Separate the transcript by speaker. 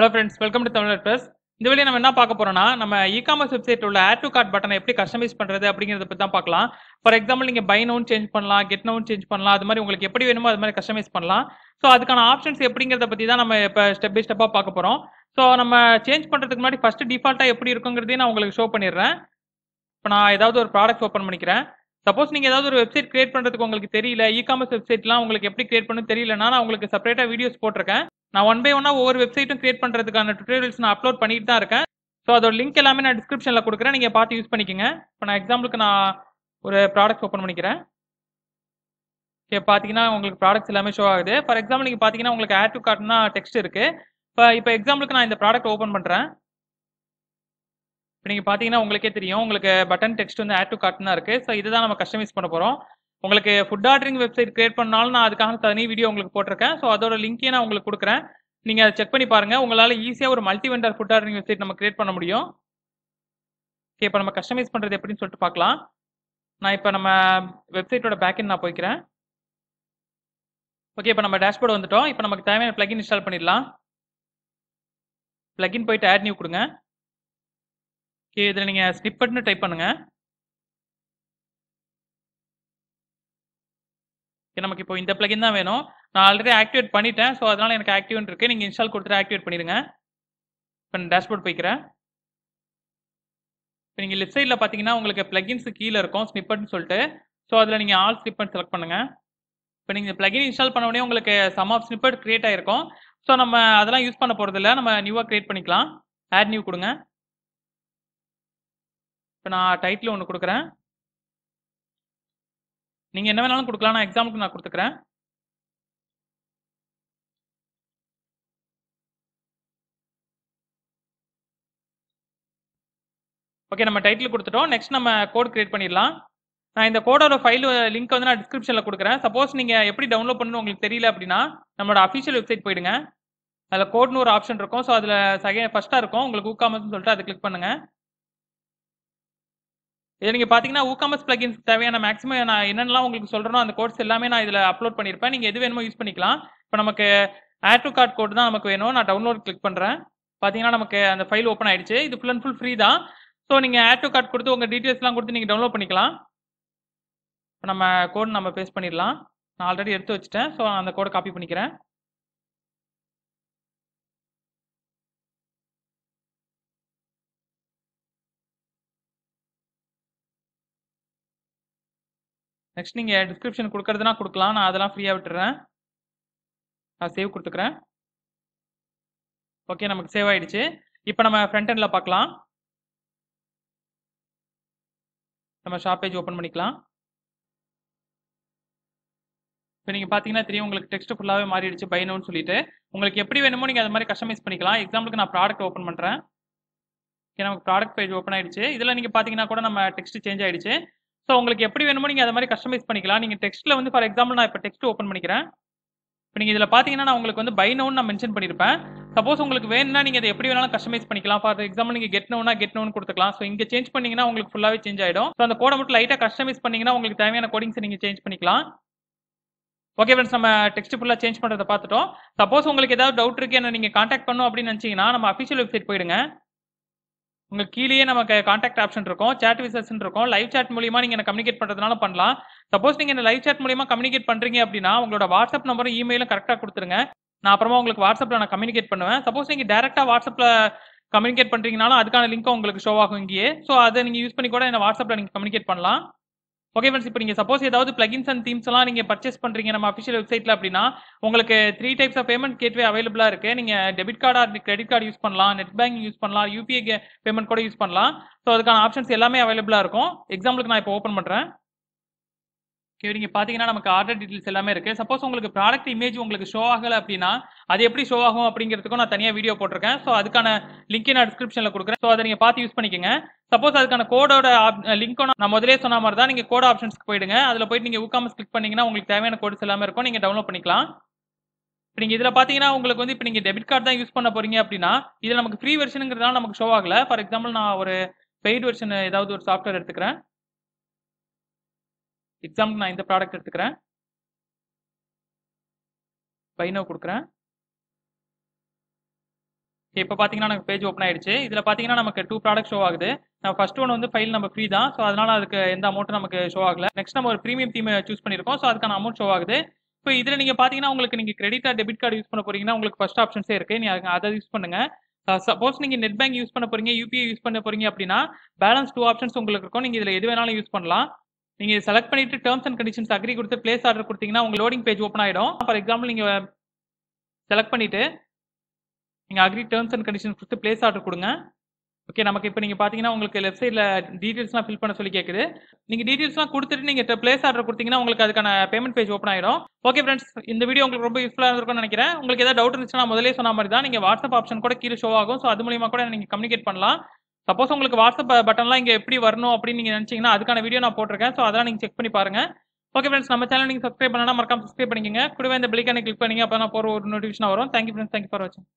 Speaker 1: hello friends welcome to Tamilar plus இந்த வழியை நம்ம என்ன பார்க்க போறோம்னா நம்ம இ காமர்ஸ் வெப்சைட் உள்ள ஆட் டு கார்ட் பட்டனை எப்படி கஸ்டமைஸ் பண்றது அப்படிங்கிறத பத்தி தான் பார்க்கலாம் ஃபார் எக்ஸாம்பிள் நீங்க பை நோன் சேஞ்ச் பண்ணலாம் கெட் நோன் சேஞ்ச் பண்ணலாம் அது மாதிரி உங்களுக்கு எப்படி வேணுமோ அது மாதிரி கஸ்டமைஸ் பண்ணலாம் ஸோ அதுக்கான ஆப்ஷன்ஸ் எப்படிங்கிறத பத்தி தான் நம்ம இப்போ ஸ்டெப் பை ஸ்டெப்பாக பார்க்க போறோம் ஸோ நம்ம சேஞ்ச் பண்றதுக்கு முன்னாடி ஃபர்ஸ்ட் டிஃபால்ட்டாக எப்படி இருக்குங்கிறதையும் நான் உங்களுக்கு ஷோ பண்ணிடுறேன் இப்போ நான் ஏதாவது ஒரு ப்ராடக்ட் ஓப்பன் பண்ணிக்கிறேன் சப்போஸ் நீங்கள் ஏதாவது ஒரு வெப்சைட் கிரியேட் பண்ணுறதுக்கு உங்களுக்கு தெரியல இ காமர்ஸ் வெப்சைட்லாம் உங்களுக்கு எப்படி கிரியேட் பண்ணு தெரியலனா நான் உங்களுக்கு செப்பரேட்டாக வீடியோஸ் போட்டிருக்கேன் நான் ஒன் பை ஒன்னா ஒவ்வொரு வெப்சைட்டும் கிரியேட் பண்றதுக்கான டுட்டோரியல்ஸ் நான் அப்லோட் பண்ணிட்டு தான் இருக்கேன் ஸோ அதோட லிங்க் எல்லாமே நான் டிஸ்கிரிப்ஷனில் கொடுக்குறேன் நீங்கள் பார்த்து யூஸ் பண்ணிக்கோங்க இப்போ நான் எக்ஸாம்பிளுக்கு நான் ஒரு ப்ராடக்ட் ஓப்பன் பண்ணிக்கிறேன் ஓகே பார்த்தீங்கன்னா உங்களுக்கு ப்ராடக்ட்ஸ் எல்லாமே ஷோ ஆகுது ஃபார் எக்ஸாம்பிள் நீங்கள் பார்த்தீங்கன்னா உங்களுக்கு ஆட் டு கார்ட்னா டெக்ஸ்ட் இருக்குது இப்போ இப்போ எக்ஸாம்பிளுக்கு நான் இந்த ப்ராடக்ட் ஓப்பன் பண்ணுறேன் இப்போ நீங்கள் பார்த்தீங்கன்னா உங்களுக்கே தெரியும் உங்களுக்கு பட்டன் டெக்ஸ்ட் வந்து ஆட் டு கார்ட்னா இருக்குது ஸோ இதுதான் நம்ம கஸ்டமைஸ் பண்ண போகிறோம் உங்களுக்கு ஃபுட் ஆர்டரிங் வெப்சைட் கிரியேட் பண்ணாலும் நான் அதுக்காக தனி வீடியோ உங்களுக்கு போட்டிருக்கேன் ஸோ அதோட லிங்க்கே நான் உங்களுக்கு கொடுக்குறேன் நீங்கள் அதை செக் பண்ணி பாருங்கள் உங்களால் ஈஸியாக ஒரு multi vendor food ordering website நம்ம கிரியேட் பண்ண முடியும் ஓகே இப்போ நம்ம கஸ்டமைஸ் பண்ணுறது எப்படின்னு சொல்லிட்டு பார்க்கலாம் நான் இப்போ நம்ம வெப்சைட்டோட பேக்கெண்ட் நான் போய்க்கிறேன் ஓகே இப்போ நம்ம டேஷ்போர்டு வந்துட்டோம் இப்போ நமக்கு தேவையான பிளகின் இன்ஸ்டால் பண்ணிடலாம் பிளகின் போயிட்டு ஆட் நியூ கொடுங்க ஓகே இதில் நீங்கள் ஸ்னிப்பட்னு டைப் பண்ணுங்கள் நமக்கு இப்போ இந்த பிளகின் தான் வேணும் நான் ஆல்ரெடி ஆக்டிவேட் பண்ணிட்டேன் ஸோ அதனால் எனக்கு ஆக்டிவ்னு இருக்குது நீங்கள் இன்ஸ்டால் கொடுத்துட்டு ஆக்டிவேட் பண்ணிடுங்க இப்போ நான் டேஷ்போர்ட் போய்க்கிறேன் இப்போ நீங்கள் லெஃப்ட் சைடில் பார்த்தீங்கன்னா உங்களுக்கு பிளகின்ஸ் கீழே இருக்கும் ஸ்னிப்பட்னு சொல்லிட்டு ஸோ அதில் நீங்கள் ஆல் ஸ்னிப்பட் செலக்ட் பண்ணுங்கள் இப்போ நீங்கள் பிளகின் இன்ஸ்டால் பண்ண உடனே உங்களுக்கு சம் ஆஃப் ஸ்னிப்பட் கிரியேட் ஆகிருக்கும் ஸோ நம்ம அதெல்லாம் யூஸ் பண்ண போகிறதில்ல நம்ம நியூவாக க்ரியேட் பண்ணிக்கலாம் ஆட் நியூ கொடுங்க இப்போ நான் டைட்டில் ஒன்று கொடுக்குறேன் நீங்கள் என்ன வேணாலும் கொடுக்கலாம் நான் எக்ஸாம்பிளுக்கு நான் கொடுத்துக்கிறேன் ஓகே நம்ம டைட்டில் கொடுத்துட்டோம் நெக்ஸ்ட் நம்ம கோட் கிரியேட் பண்ணிடலாம் நான் இந்த கோடோட ஃபைல் லிங்க் வந்து நான் டிஸ்கிரிப்ஷனில் கொடுக்குறேன் சப்போஸ் நீங்கள் எப்படி டவுன்லோட் பண்ணணும் உங்களுக்கு தெரியல அப்படின்னா நம்மளோட அஃபிஷியல் வெப்சைட் போயிடுங்க அதில் கோட்னு ஒரு ஆப்ஷன் இருக்கும் ஸோ அதில் செகண்ட் ஃபஸ்ட்டாக இருக்கும் உங்களுக்கு ஊக்காமல் சொல்லிட்டு அதை கிளிக் பண்ணுங்கள் இதை நீங்கள் பார்த்தீங்கன்னா ஊகாமர்ஸ் பிளகின்ஸ் தேவையான மேக்ஸிமம் நான் என்னென்னலாம் உங்களுக்கு சொல்றோம் அந்த கோர்ஸ் எல்லாமே நான் இதில் அப்லோட் பண்ணியிருப்பேன் நீங்கள் எது வேணுமோ யூஸ் பண்ணிக்கலாம் இப்போ நமக்கு ஆட் டு கார்ட் கோட் தான் நமக்கு வேணும் நான் டவுன்லோட் கிளிக் பண்ணுறேன் பார்த்தீங்கன்னா நமக்கு அந்த ஃபைல் ஓப்பன் ஆயிடுச்சு இது ஃபுல் அண்ட் ஃபுல் ஃப்ரீ தான் ஸோ நீங்கள் ஆட் டு கார்ட் கொடுத்து உங்கள் டீட்டெயில்ஸ்லாம் கொடுத்து நீங்கள் டவுன்லோட் பண்ணிக்கலாம் இப்போ நம்ம கோட் நம்ம பேஸ்ட் பண்ணிடலாம் நான் ஆல்ரெடி எடுத்து வச்சுட்டேன் ஸோ அந்த கோடை காப்பி பண்ணிக்கிறேன் நெக்ஸ்ட் நீங்கள் டிஸ்கிரிப்ஷன் கொடுக்குறதுனா கொடுக்கலாம் நான் அதெல்லாம் ஃப்ரீயாக விட்டுறேன் நான் சேவ் கொடுத்துக்கிறேன் ஓகே நமக்கு சேவ் ஆகிடுச்சு இப்போ நம்ம ஃப்ரண்ட் எண்டில் பார்க்கலாம் நம்ம ஷாப் பேஜ் ஓப்பன் பண்ணிக்கலாம் இப்போ நீங்கள் பார்த்தீங்கன்னா தெரியும் உங்களுக்கு டெக்ஸ்ட் ஃபுல்லாகவே மாறிடுச்சு பயணம்னு சொல்லிட்டு உங்களுக்கு எப்படி வேணுமோ நீங்கள் அது மாதிரி கஸ்டமைஸ் பண்ணிக்கலாம் எக்ஸாம்பிளுக்கு நான் ப்ராடக்ட் ஓப்பன் பண்ணுறேன் ஓகே நமக்கு ப்ராடக்ட் பேஜ் ஓப்பன் ஆகிடுச்சு இதில் நீங்கள் பார்த்தீங்கன்னா கூட நம்ம டெக்ஸ்ட் சேஞ்ச் ஆகிடுச்சு ஸோ உங்களுக்கு எப்படி வேணுமோ நீங்கள் அதை மாதிரி கஸ்டமைஸ் பண்ணிக்கலாம் நீங்கள் டெக்ஸ்ட்டில் வந்து ஃபார் எக்ஸாம்பிள் நான் இப்போ டெக்ஸ்ட் ஓப்பன் பண்ணிக்கிறேன் இப்போ நீங்கள் இதில் பார்த்தீங்கன்னா நான் உங்களுக்கு வந்து பை நவுன் நான் மென்ஷன் பண்ணியிருப்பேன் சப்போஸ் உங்களுக்கு வேணும்னா நீங்கள் அதை எப்படி வேணாலும் கஸ்டமைஸ் பண்ணிக்கலாம் ஃபார் எக்ஸாம்பிள் நீங்கள் கெட் நவுனா கெட் நவுன் கொடுத்துக்கலாம் ஸோ இங்கே சேஞ்ச் பண்ணிங்கன்னா உங்களுக்கு ஃபுல்லாகவே சேஞ்ச் ஆகிடும் ஸோ அந்த கோடை மட்டும் லைட்டாக கஸ்டமைஸ் பண்ணிங்கன்னா உங்களுக்கு தேவையான கோடிங்ஸ் நீங்கள் சேஞ்ச் பண்ணிக்கலாம் ஓகே ஃப்ரெண்ட்ஸ் நம்ம டெக்ஸ்ட் ஃபுல்லாக சேஞ்ச் பண்ணுறதை பார்த்துட்டோம் சப்போஸ் உங்களுக்கு ஏதாவது டவுட் இருக்கு என்ன நீங்கள் காண்டாக்ட் பண்ணணும் அப்படின்னு நினச்சிங்கன்னா நம்ம அஃபிஷியல் வெப்சைட் போயிடுங்க உங்க கீழேயே நமக்கு காண்டாக்ட் ஆப்ஷன் இருக்கும் சேட் விசஸ் இருக்கும் லைவ் சேட் மூலியமா நீங்க கம்யூனிகேட் பண்றதுனால பண்ணலாம் சப்போஸ் நீங்க இந்த லைவ் சேட் மூலியமா கம்யூனிகேட் பண்றீங்க அப்படின்னா உங்களோட வாட்ஸ்அப் நம்பரும் இமெயிலும் கரெக்டா கொடுத்துருங்க நான் அப்புறமா உங்களுக்கு வாட்ஸ்அப்ல நான் கம்யூனிகேட் பண்ணுவேன் சப்போஸ் நீங்க டேரக்டா வாட்ஸ்அப்ல கம்யூனிகேட் பண்றீங்கனாலும் அதுக்கான லிங்க்கும் உங்களுக்கு ஷோ ஆகும் இங்கேயே ஸோ அதை நீங்க யூஸ் பண்ணி கூட என்ன வாட்ஸ்அப்ல நீங்க கம்யூனிகேட் பண்ணலாம் ஓகே ஃப்ரெண்ட்ஸ் இப்போ நீங்கள் சப்போஸ் ஏதாவது பிளகின்ஸ் அண்ட் தீம்ஸ் எல்லாம் நீங்கள் பர்ச்சேஸ் பண்ணுறீங்க நம்ம அஃபிஷியல் வெப்சைட்டில் அப்படின்னா உங்களுக்கு three types of payment gateway அவைலபிளாக இருக்குது நீங்கள் டெபிட் கார்டு இருந்து கிரெடிட் கார்டு யூஸ் பண்ணலாம் நெட் பேங்கிங் யூஸ் பண்ணலாம் யூபிஐ பேமெண்ட் கூட யூஸ் பண்ணலாம் ஸோ அதுக்கான ஆப்ஷன்ஸ் எல்லாமே அவைலபிளாக இருக்கும் எக்ஸாம்பிளுக்கு நான் இப்போ ஓப்பன் பண்ணுறேன் ஓகே நீங்கள் பார்த்தீங்கன்னா நமக்கு ஆர்டர் டீட்டெயில்ஸ் எல்லாமே இருக்குது சப்போஸ் உங்களுக்கு ப்ராடக்ட் இமேஜ் உங்களுக்கு ஷோ ஆகலை அப்படின்னா அது எப்படி ஷோ ஆகும் அப்படிங்கிறதுக்கும் நான் தனியாக வீடியோ போட்டிருக்கேன் ஸோ அதுக்கான லிங்க் நான் டிஸ்கிரிப்ஷனில் கொடுக்குறேன் ஸோ அதை நீங்கள் பார்த்து யூஸ் பண்ணிக்கோங்க சப்போஸ் அதுக்கான கோடோட லிங்க் நான் முதலே சொன்ன மாதிரி தான் நீங்க கோட் ஆப்ஷன்ஸ்க்கு போயிடுங்க அதுல போயிட்டு நீங்க உக்காமஸ் கிளிக் பண்ணீங்கன்னா உங்களுக்கு தேவையான கோட்ஸ் எல்லாமே இருக்கும் நீங்க டவுன்லோட் பண்ணிக்கலாம் இப்போ நீங்கள் இதில் பார்த்தீங்கன்னா உங்களுக்கு வந்து இப்போ நீங்கள் டெபிட் கார்டு தான் யூஸ் பண்ண போறீங்க அப்படின்னா இது நமக்கு ஃப்ரீ வெர்ஷனுங்கிறதால நமக்கு ஷோ ஆகல ஃபார் எக்ஸாம்பிள் நான் ஒரு பெய்டு வெர்ஷன் ஏதாவது ஒரு சாஃப்ட்வேர் எடுத்துக்கிறேன் எக்ஸாம்பிள் நான் இந்த ப்ராடக்ட் எடுத்துக்கிறேன் பைனோ கொடுக்குறேன் இப்போ பார்த்தீங்கன்னா நமக்கு பேஜ் ஓப்பன் ஆயிடுச்சு இதில் பார்த்தீங்கன்னா நமக்கு டூ ப்ராடக்ட் ஷோ ஆகுது நம்ம ஃபர்ஸ்ட் ஒன் வந்து ஃபைல் நம்ம ஃப்ரீ தான் ஸோ அதனால அதுக்கு எந்த அமௌண்ட்டும் நமக்கு ஷோ ஆகல நெக்ஸ்ட் நம்ம ஒரு ப்ரீமியம் தீம் சூஸ் பண்ணியிருக்கோம் ஸோ அதுக்கான அமௌண்ட் ஷோ ஆகுது இப்போ இதில் நீங்கள் பார்த்தீங்கன்னா உங்களுக்கு நீங்கள் கார்டு டெபிட் கார்டு யூஸ் பண்ண போறீங்கன்னா உங்களுக்கு ஃபர்ஸ்ட் ஆப்ஷன்ஸே இருக்கு நீங்கள் அதை யூஸ் பண்ணுங்க சப்போஸ் நீங்கள் நெட் பேங்க் யூஸ் பண்ண போறீங்க யூபிஐ யூஸ் பண்ண போறீங்க அப்படின்னா பேலன்ஸ் டூ ஆப்ஷன்ஸ் உங்களுக்கு இருக்கும் நீங்கள் இதில் எது வேணாலும் யூஸ் பண்ணலாம் நீங்கள் செலக்ட் பண்ணிட்டு டேர்ம்ஸ் அண்ட் கண்டிஷன்ஸ் அக்ரி கொடுத்து பிளேஸ் ஆர்டர் கொடுத்தீங்கன்னா உங்கள் லோடிங் பேஜ் ஓப்பன் ஆகிடும் ஃபார் எக்ஸாம்பிள் நீங்கள் செலக்ட் பண்ணிவிட்டு நீங்கள் அக்ரி டேர்ம்ஸ் அண்ட் கண்டிஷன்ஸ் கொடுத்து பிளேஸ் ஆர்டர் கொடுங்க ஓகே நமக்கு இப்போ நீங்கள் பார்த்தீங்கன்னா உங்களுக்கு லெஃப்ட் சைடில் டீட்டெயில்ஸ்லாம் ஃபில் பண்ண சொல்லி கேட்குது நீங்கள் டீட்டெயில்ஸ்லாம் கொடுத்துட்டு நீங்கள் பிளேஸ் ஆர்டர் கொடுத்தீங்கன்னா உங்களுக்கு அதுக்கான பேமெண்ட் பேஜ் ஓப்பன் ஆயிடும் ஓகே ஃப்ரெண்ட்ஸ் இந்த வீடியோ உங்களுக்கு ரொம்ப யூஸ்ஃபுல்லாக இருந்திருக்கும்னு நினைக்கிறேன் உங்களுக்கு ஏதாவது டவுட் இருந்துச்சுன்னா முதலே சொன்ன மாதிரி தான் நீங்கள் வாட்ஸ்அப் ஆப்ஷன் கூட கீழே ஷோ ஆகும் ஸோ அது மூலியமாக கூட நீங்கள் கம்யூனிகேட் பண்ணலாம் சப்போஸ் உங்களுக்கு வாட்ஸ்அப் பட்டன்லாம் இங்கே எப்படி வரணும் அப்படின்னு நீங்கள் நினச்சிங்கன்னா அதுக்கான வீடியோ நான் போட்டிருக்கேன் ஸோ அதெல்லாம் நீங்கள் செக் பண்ணி பாருங்கள் ஓகே ஃப்ரெண்ட்ஸ் நம்ம சேனல் நீங்கள் சப்ஸ்கிரைப் பண்ணனா மறக்காம சப்ஸ்கிரைப் பண்ணிக்கங்க கூடவே இந்த பிளிக்கான கிளிக் பண்ணிங்க அப்போ நான் போகிற ஒரு நோட்டிஃபிகேஷன் வரும் தேங்க்யூ ஃப்ரெண்ட்ஸ் தேங்க்யூ ஃபார் வாட்சிங்